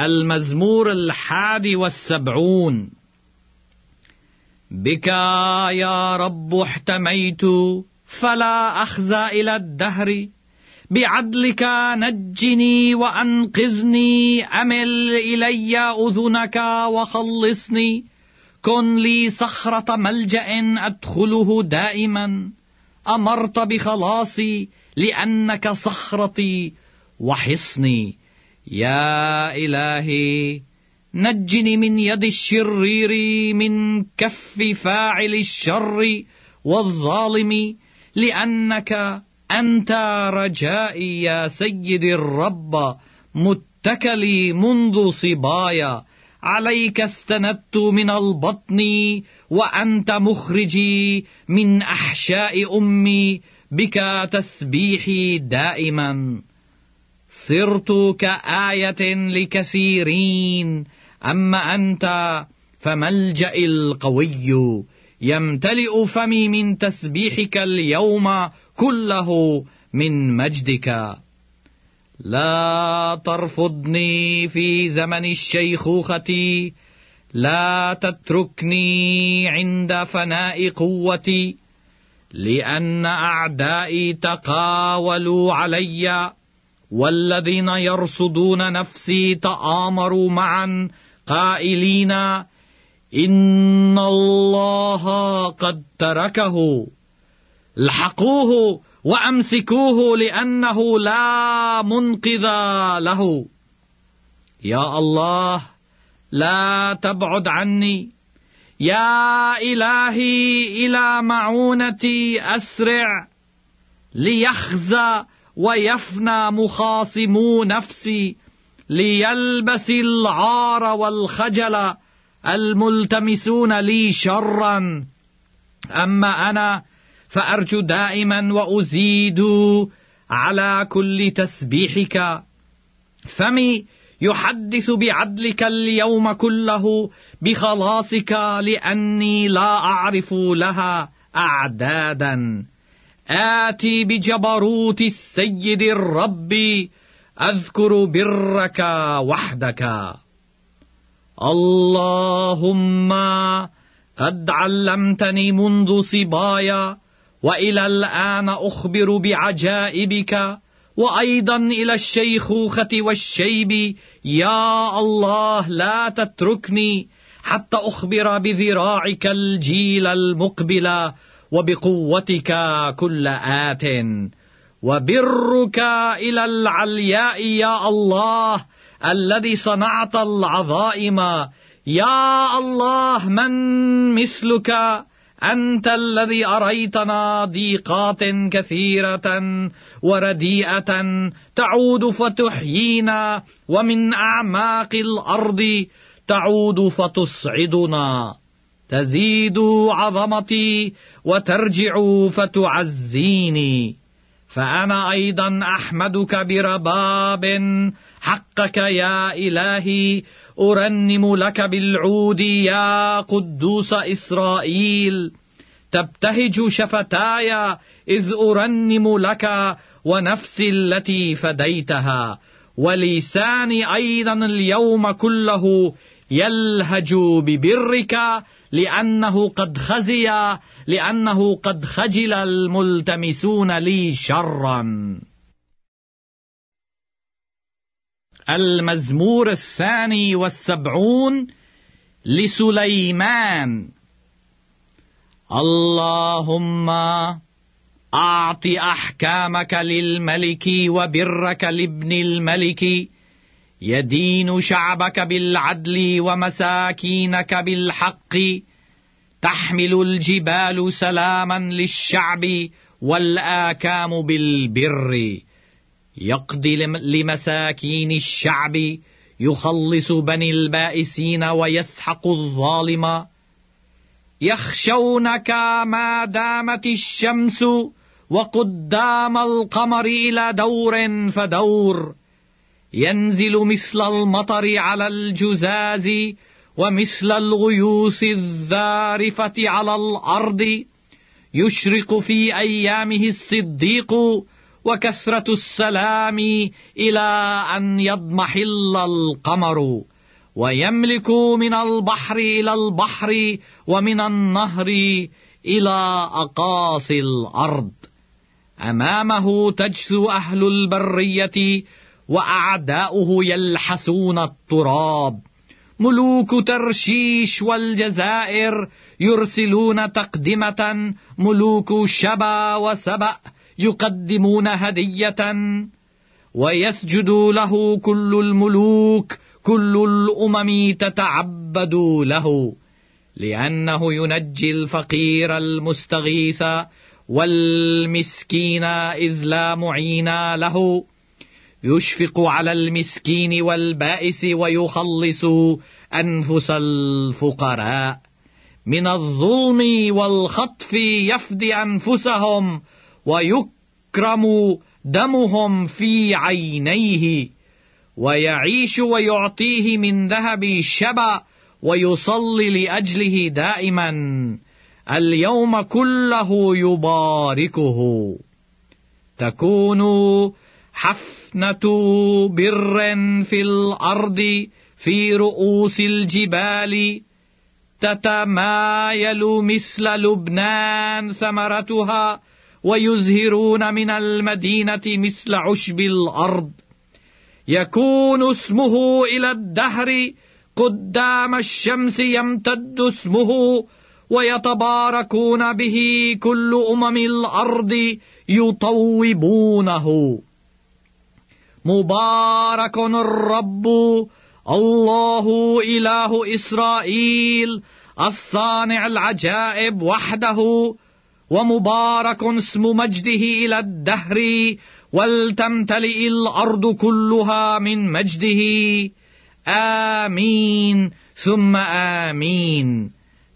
المزمور الحادي والسبعون بك يا رب احتميت فلا أخزى إلى الدهر بعدلك نجني وأنقذني أمل إلي أذنك وخلصني كن لي صخرة ملجأ أدخله دائما أمرت بخلاصي لأنك صخرتي وحصني يا إلهي نجني من يد الشرير من كف فاعل الشر والظالم لأنك أنت رجائي يا سيدي الرب متكلي منذ صبايا عليك استندت من البطن وأنت مخرجي من أحشاء أمي بك تسبيحي دائما صرت كآية لكثيرين أما أنت فملجأي القوي يمتلئ فمي من تسبيحك اليوم كله من مجدك لا ترفضني في زمن الشيخوخة لا تتركني عند فناء قوتي لأن أعدائي تقاولوا عليّ والذين يرصدون نفسي تآمروا معا قائلين إن الله قد تركه الحقوه وأمسكوه لأنه لا منقذ له يا الله لا تبعد عني يا إلهي إلى معونتي أسرع ليخزى ويفنى مخاصمو نفسي ليلبس العار والخجل الملتمسون لي شرا أما أنا فأرجو دائما وأزيد على كل تسبيحك فمي يحدث بعدلك اليوم كله بخلاصك لأني لا أعرف لها أعدادا آتي بجبروت السيد الرب أذكر برك وحدك اللهم قد علمتني منذ صبايا وإلى الآن أخبر بعجائبك وأيضا إلى الشيخوخة والشيب يا الله لا تتركني حتى أخبر بذراعك الجيل المقبل وبقوتك كل آت وبرك إلى العلياء يا الله الذي صنعت العظائم يا الله من مثلك أنت الذي أريتنا ضيقات كثيرة ورديئة تعود فتحيينا ومن أعماق الأرض تعود فتصعدنا تزيد عظمتي وترجع فتعزيني فأنا أيضا أحمدك برباب حقك يا إلهي أرنم لك بالعود يا قدوس إسرائيل تبتهج شفتاي إذ أرنم لك ونفسي التي فديتها ولساني أيضا اليوم كله يلهج ببرك لأنه قد خزي لأنه قد خجل الملتمسون لي شرا المزمور الثاني والسبعون لسليمان اللهم أعط أحكامك للملك وبرك لابن الملك يدين شعبك بالعدل ومساكينك بالحق تحمل الجبال سلاما للشعب والآكام بالبر يقضي لمساكين الشعب يخلص بني البائسين ويسحق الظالم يخشونك ما دامت الشمس وقدام القمر إلى دور فدور ينزل مثل المطر على الجزاز ومثل الغيوس الذارفة على الأرض يشرق في أيامه الصديق وكثرة السلام إلى أن يضمحل القمر ويملك من البحر إلى البحر ومن النهر إلى أقاصي الأرض أمامه تجثو أهل البرية وأعداؤه يلحسون التراب ملوك ترشيش والجزائر يرسلون تقدمة ملوك شبا وسبأ يقدمون هدية ويسجد له كل الملوك كل الأمم تتعبد له لأنه ينجي الفقير المستغيث والمسكين إذ لا معين له يشفق على المسكين والبائس ويخلص أنفس الفقراء من الظلم والخطف يفدي أنفسهم ويكرم دمهم في عينيه ويعيش ويعطيه من ذهب الشبا ويصلي لأجله دائما اليوم كله يباركه تكونوا حفنة بر في الأرض في رؤوس الجبال تتمايل مثل لبنان ثمرتها ويزهرون من المدينة مثل عشب الأرض يكون اسمه إلى الدهر قدام الشمس يمتد اسمه ويتباركون به كل أمم الأرض يطوبونه مبارك الرب الله إله إسرائيل الصانع العجائب وحده ومبارك اسم مجده إلى الدهر ولتمتلئ الأرض كلها من مجده آمين ثم آمين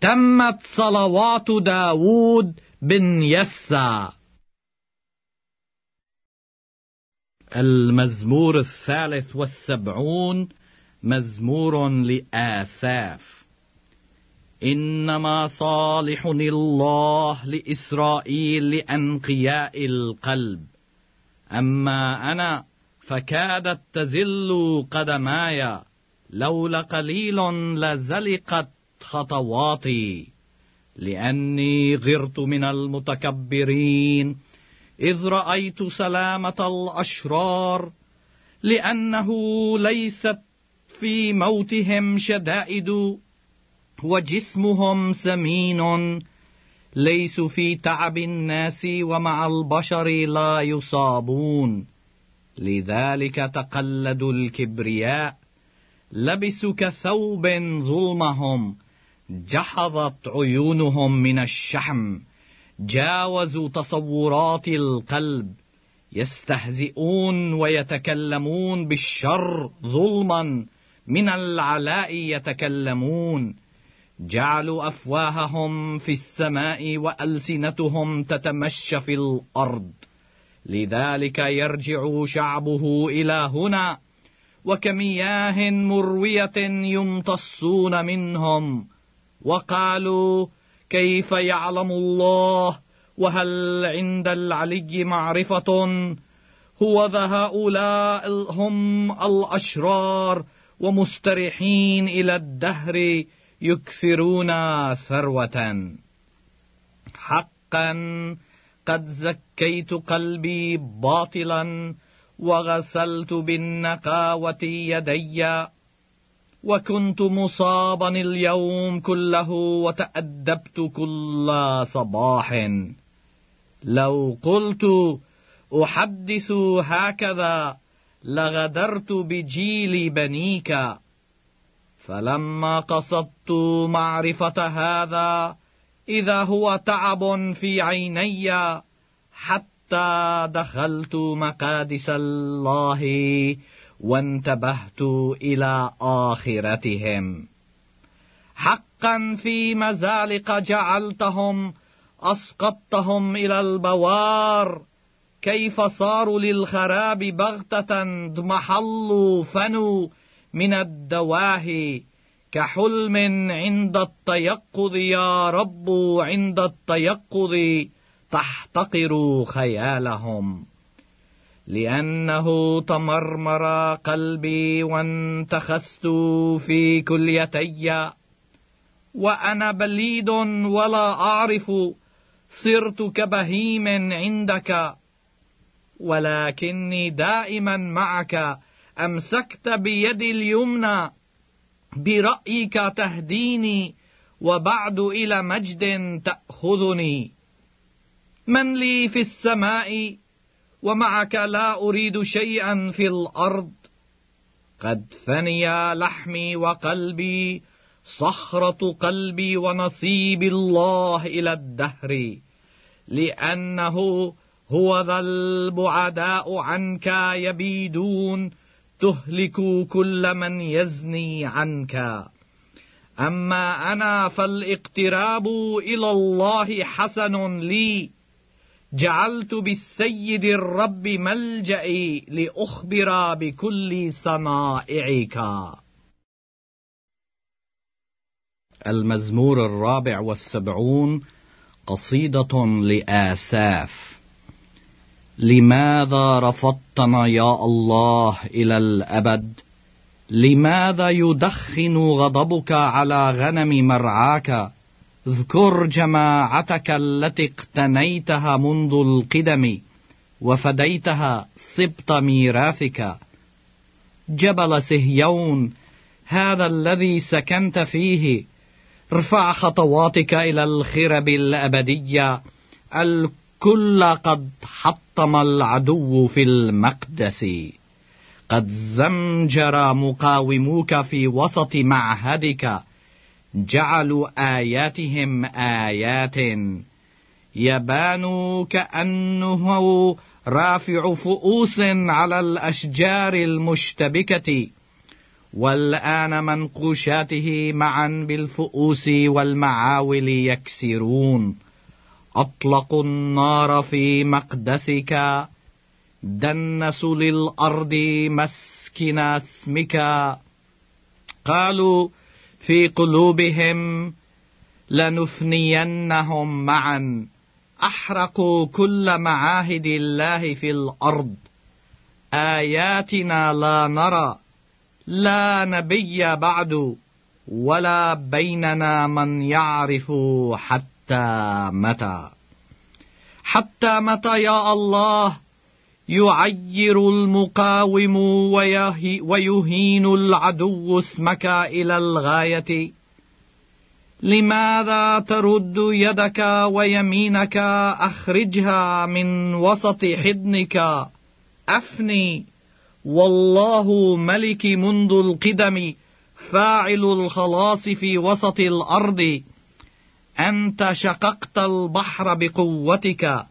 تمت صلوات داود بن يسّى المزمور الثالث والسبعون مزمور لآساف إنما صالح الله لإسرائيل لأنقياء القلب أما أنا فكادت تزل قدماي لولا قليل لزلقت خطواتي لأني غرت من المتكبرين إذ رأيت سلامة الأشرار لأنه ليست في موتهم شدائد وجسمهم سمين ليس في تعب الناس ومع البشر لا يصابون لذلك تقلدوا الكبرياء لبسوا كثوب ظلمهم جحظت عيونهم من الشحم جاوزوا تصورات القلب يستهزئون ويتكلمون بالشر ظلما من العلاء يتكلمون جعلوا افواههم في السماء والسنتهم تتمشى في الارض لذلك يرجع شعبه الى هنا وكمياه مرويه يمتصون منهم وقالوا كيف يعلم الله وهل عند العلي معرفة هو ذا هؤلاء هم الأشرار ومستريحين إلى الدهر يكثرون ثروة حقا قد زكيت قلبي باطلا وغسلت بالنقاوة يدي وكنت مصابا اليوم كله وتأدبت كل صباح لو قلت أحدث هكذا لغدرت بجيل بنيك فلما قصدت معرفة هذا إذا هو تعب في عيني حتى دخلت مقادس الله وانتبهت الى اخرتهم حقا في مزالق جعلتهم اسقطتهم الى البوار كيف صاروا للخراب بغته اضمحلوا فنوا من الدواهي كحلم عند التيقظ يا رب عند التيقظ تحتقر خيالهم لأنه تمرمر قلبي وانتخست في كليتي وأنا بليد ولا أعرف صرت كبهيم عندك ولكني دائما معك أمسكت بيدي اليمنى برأيك تهديني وبعد إلى مجد تأخذني من لي في السماء ومعك لا أريد شيئا في الأرض قد ثني لحمي وقلبي صخرة قلبي ونصيب الله إلى الدهر لأنه هو ذا البعداء عنك يبيدون تهلك كل من يزني عنك أما أنا فالاقتراب إلى الله حسن لي جعلت بالسيد الرب ملجئي لأخبر بكل صنائعك المزمور الرابع والسبعون قصيدة لآساف لماذا رفضتنا يا الله إلى الأبد لماذا يدخن غضبك على غنم مرعاك اذكر جماعتك التي اقتنيتها منذ القدم وفديتها صبت ميراثك جبل سهيون هذا الذي سكنت فيه ارفع خطواتك إلى الخرب الأبدية الكل قد حطم العدو في المقدس قد زمجر مقاوموك في وسط معهدك جعلوا اياتهم ايات يبانوا كانه رافع فؤوس على الاشجار المشتبكه والان منقوشاته معا بالفؤوس والمعاول يكسرون اطلقوا النار في مقدسك دنسوا للارض مسكن اسمك قالوا في قلوبهم لنثنينهم معا احرقوا كل معاهد الله في الارض اياتنا لا نرى لا نبي بعد ولا بيننا من يعرف حتى متى حتى متى يا الله يعير المقاوم ويهين العدو اسمك إلى الغاية لماذا ترد يدك ويمينك أخرجها من وسط حضنك أفني والله ملك منذ القدم فاعل الخلاص في وسط الأرض أنت شققت البحر بقوتك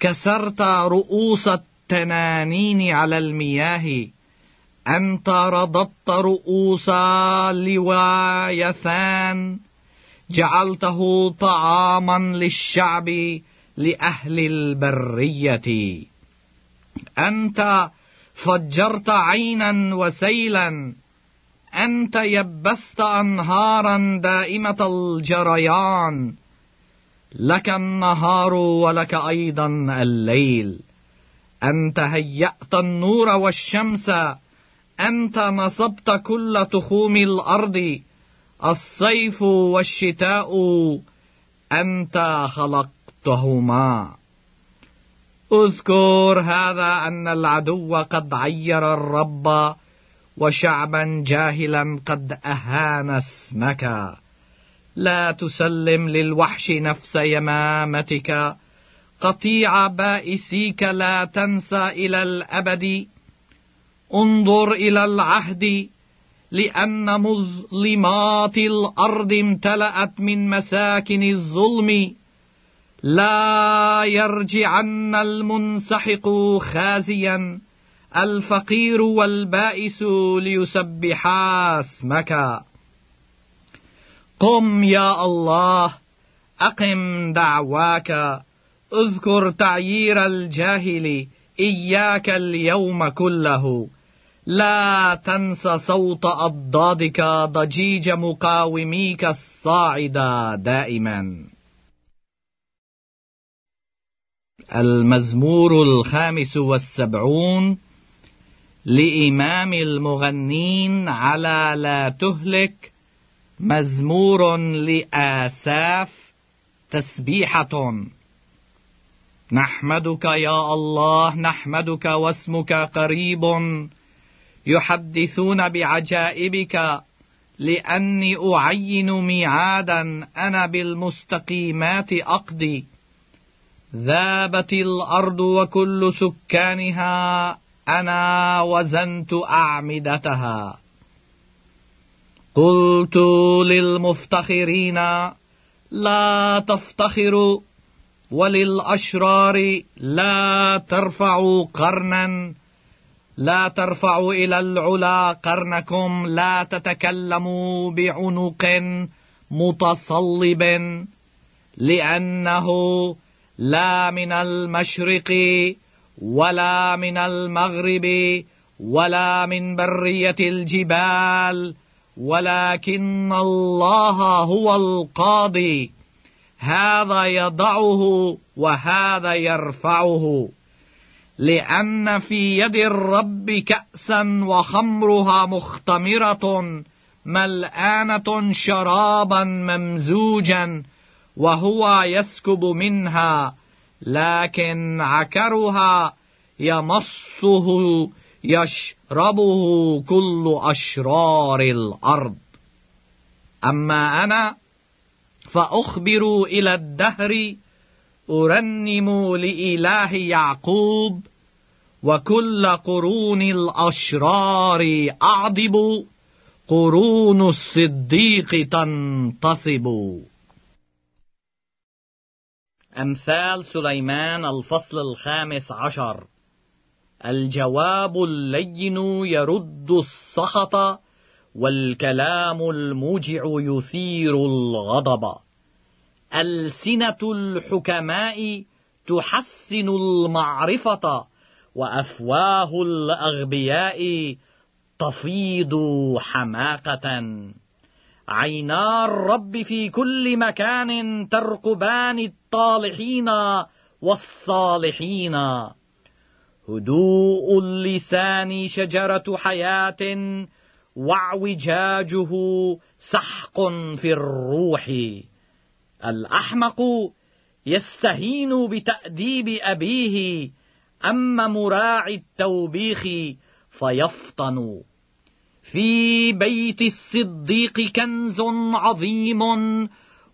كسرت رؤوس التنانين على المياه أنت رضضت رؤوس لوايثان جعلته طعاما للشعب لأهل البرية أنت فجرت عينا وسيلا أنت يبست أنهارا دائمة الجريان لك النهار ولك أيضا الليل أنت هيأت النور والشمس أنت نصبت كل تخوم الأرض الصيف والشتاء أنت خلقتهما اذكر هذا أن العدو قد عير الرب وشعبا جاهلا قد أهان اسمك لا تسلم للوحش نفس يمامتك قطيع بائسيك لا تنسى إلى الأبد انظر إلى العهد لأن مظلمات الأرض امتلأت من مساكن الظلم لا يرجعن المنسحق خازيا الفقير والبائس ليسبحا اسمك قم يا الله أقم دعواك اذكر تعيير الجاهل إياك اليوم كله لا تنس صوت أضدادك ضجيج مقاوميك الصاعدة دائما المزمور الخامس والسبعون لإمام المغنين على لا تهلك مزمور لآساف تسبيحة نحمدك يا الله نحمدك واسمك قريب يحدثون بعجائبك لأني أعين ميعادا أنا بالمستقيمات أقضي ذابت الأرض وكل سكانها أنا وزنت أعمدتها قلت للمفتخرين لا تفتخروا وللأشرار لا ترفعوا قرنا لا ترفعوا إلى العلا قرنكم لا تتكلموا بعنق متصلب لأنه لا من المشرق ولا من المغرب ولا من برية الجبال ولكن الله هو القاضي هذا يضعه وهذا يرفعه لأن في يد الرب كأسا وخمرها مختمرة ملآنة شرابا ممزوجا وهو يسكب منها لكن عكرها يمصه يشربه كل أشرار الأرض أما أنا فأخبر إلى الدهر أرنم لإله يعقوب وكل قرون الأشرار أعضب قرون الصديق تنتصب أمثال سليمان الفصل الخامس عشر الجواب اللين يرد السخط والكلام الموجع يثير الغضب السنه الحكماء تحسن المعرفه وافواه الاغبياء تفيض حماقه عينا الرب في كل مكان ترقبان الطالحين والصالحين هدوء اللسان شجرة حياة واعوجاجه سحق في الروح الأحمق يستهين بتأديب أبيه أما مراعي التوبيخ فيفطن في بيت الصديق كنز عظيم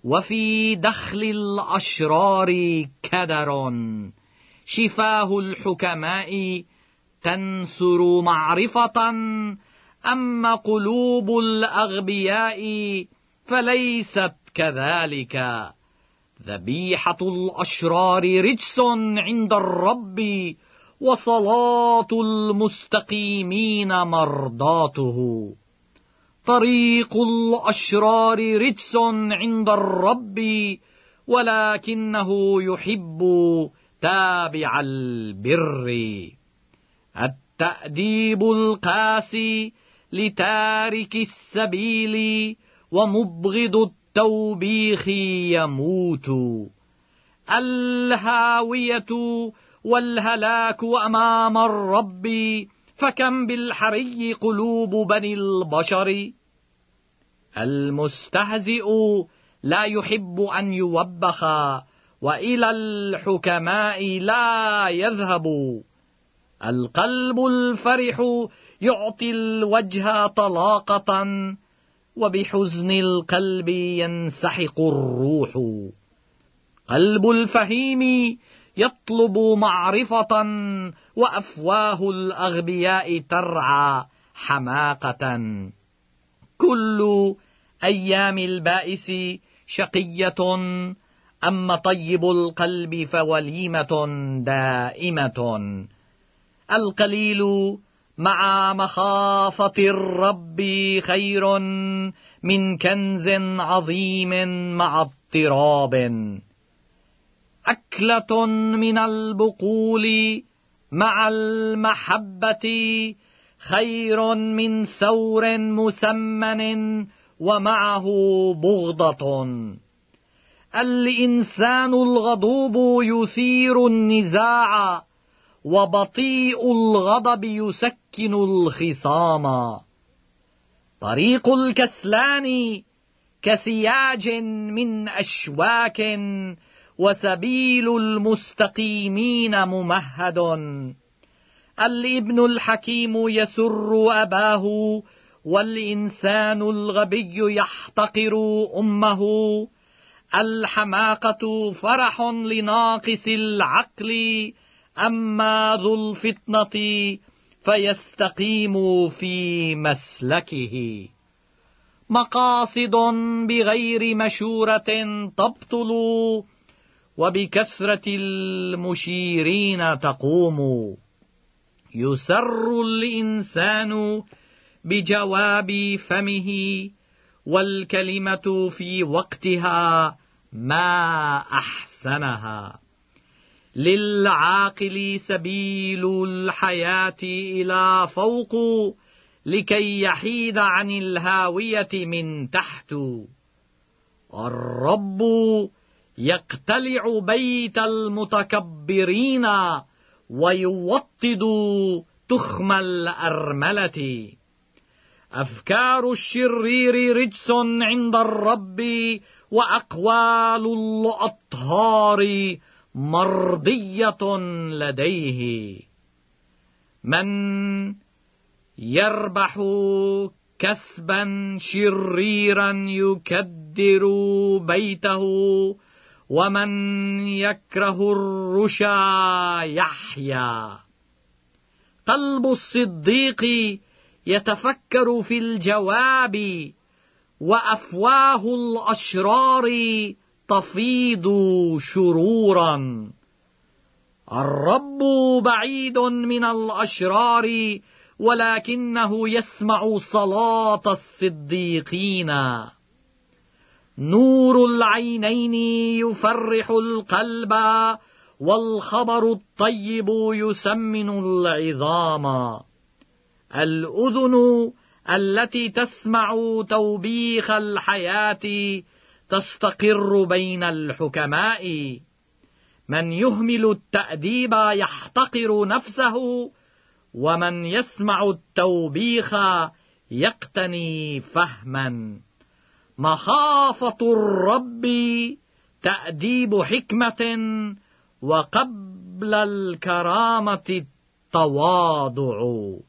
وفي دخل الأشرار كدر شفاه الحكماء تنثر معرفة أما قلوب الأغبياء فليست كذلك ذبيحة الأشرار رجس عند الرب وصلاة المستقيمين مرضاته طريق الأشرار رجس عند الرب ولكنه يحب تابع البر التأديب القاسي لتارك السبيل ومبغض التوبيخ يموت الهاوية والهلاك أمام الرب فكم بالحري قلوب بني البشر المستهزئ لا يحب أن يوبخ وإلى الحكماء لا يذهب القلب الفرح يعطي الوجه طلاقة وبحزن القلب ينسحق الروح قلب الفهيم يطلب معرفة وأفواه الأغبياء ترعى حماقة كل أيام البائس شقية أما طيب القلب فوليمة دائمة القليل مع مخافة الرب خير من كنز عظيم مع اضطراب أكلة من البقول مع المحبة خير من ثور مسمن ومعه بغضة الإنسان الغضوب يثير النزاع وبطيء الغضب يسكن الخصام طريق الكسلان كسياج من أشواك وسبيل المستقيمين ممهد الابن الحكيم يسر أباه والإنسان الغبي يحتقر أمه الحماقة فرح لناقص العقل أما ذو الفطنة فيستقيم في مسلكه مقاصد بغير مشورة تبطل وبكثرة المشيرين تقوم يسر الإنسان بجواب فمه والكلمة في وقتها ما أحسنها للعاقل سبيل الحياة إلى فوق لكي يحيد عن الهاوية من تحت الرب يقتلع بيت المتكبرين ويوطد تخم الأرملة أفكار الشرير رجس عند الرب وأقوال الأطهار مرضية لديه من يربح كسبا شريرا يكدر بيته ومن يكره الرشا يحيا قلب الصديق يتفكر في الجواب وأفواه الأشرار تفيض شرورا الرب بعيد من الأشرار ولكنه يسمع صلاة الصديقين نور العينين يفرح القلب والخبر الطيب يسمن العظام الأذن التي تسمع توبيخ الحياة تستقر بين الحكماء من يهمل التأديب يحتقر نفسه ومن يسمع التوبيخ يقتني فهما مخافة الرب تأديب حكمة وقبل الكرامة التواضع